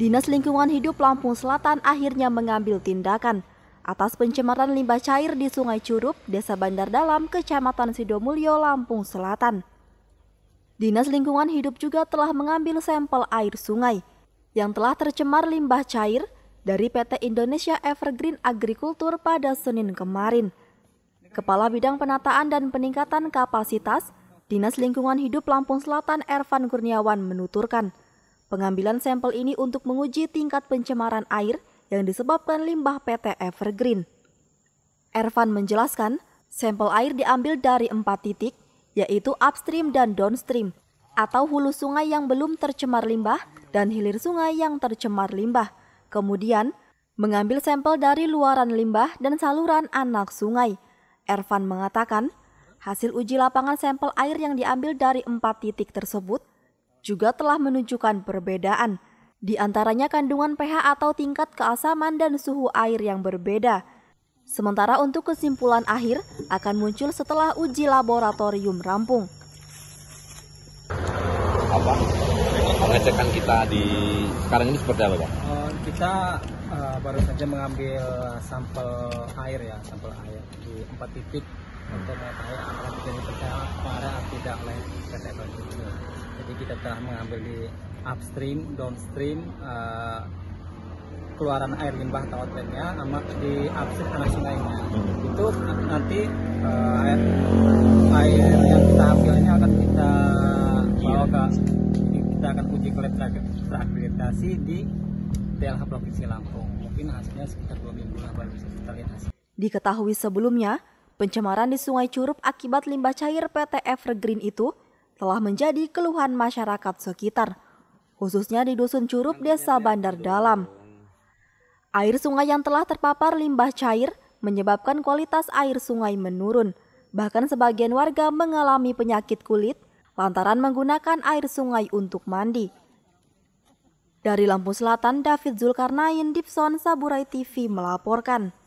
Dinas Lingkungan Hidup Lampung Selatan akhirnya mengambil tindakan atas pencemaran limbah cair di Sungai Curup, Desa Bandar Dalam, Kecamatan Sidomulyo, Lampung Selatan. Dinas Lingkungan Hidup juga telah mengambil sampel air sungai yang telah tercemar limbah cair dari PT Indonesia Evergreen Agriculture pada Senin kemarin. Kepala Bidang Penataan dan Peningkatan Kapasitas Dinas Lingkungan Hidup Lampung Selatan Ervan Kurniawan menuturkan, Pengambilan sampel ini untuk menguji tingkat pencemaran air yang disebabkan limbah PT Evergreen. Ervan menjelaskan, sampel air diambil dari empat titik, yaitu upstream dan downstream, atau hulu sungai yang belum tercemar limbah dan hilir sungai yang tercemar limbah. Kemudian, mengambil sampel dari luaran limbah dan saluran anak sungai. Ervan mengatakan, hasil uji lapangan sampel air yang diambil dari empat titik tersebut juga telah menunjukkan perbedaan, di antaranya kandungan pH atau tingkat keasaman dan suhu air yang berbeda. Sementara untuk kesimpulan akhir akan muncul setelah uji laboratorium rampung. Apa? Pengecekan kita di sekarang ini seperti apa, Pak? Eh, kita uh, baru saja mengambil sampel air ya, sampel air di empat titik untuk mengetahui apakah terjadi percaya atau tidak oleh PT itu. Jadi kita telah mengambil di upstream, downstream, uh, keluaran air limbah atau outletnya sama di upstream anak sungainya. Hmm. Itu nanti uh, air air yang kita ambilnya akan kita bawa ke kita akan uji kredibilitas di DLH Provinsi Lampung. Mungkin hasilnya sekitar dua minggu lah baru bisa kita lihat hasil. Diketahui sebelumnya, pencemaran di Sungai Curup akibat limbah cair PT Evergreen itu telah menjadi keluhan masyarakat sekitar, khususnya di Dusun Curup, Desa Bandar Dalam. Air sungai yang telah terpapar limbah cair menyebabkan kualitas air sungai menurun. Bahkan sebagian warga mengalami penyakit kulit lantaran menggunakan air sungai untuk mandi. Dari Lampung Selatan, David Zulkarnain, Dipson, Saburai TV melaporkan.